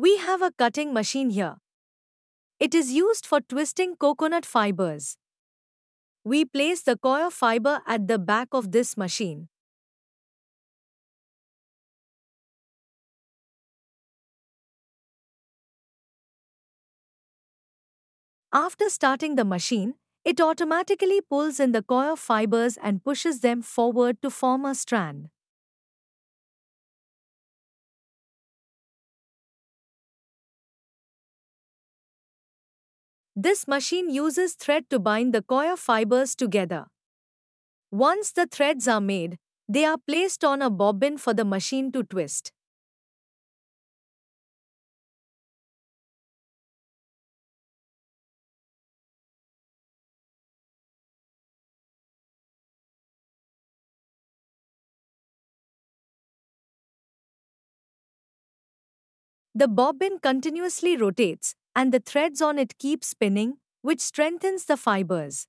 We have a cutting machine here. It is used for twisting coconut fibers. We place the coir fiber at the back of this machine. After starting the machine, it automatically pulls in the coir fibers and pushes them forward to form a strand. This machine uses thread to bind the coir fibers together. Once the threads are made, they are placed on a bobbin for the machine to twist. The bobbin continuously rotates, and the threads on it keep spinning, which strengthens the fibers.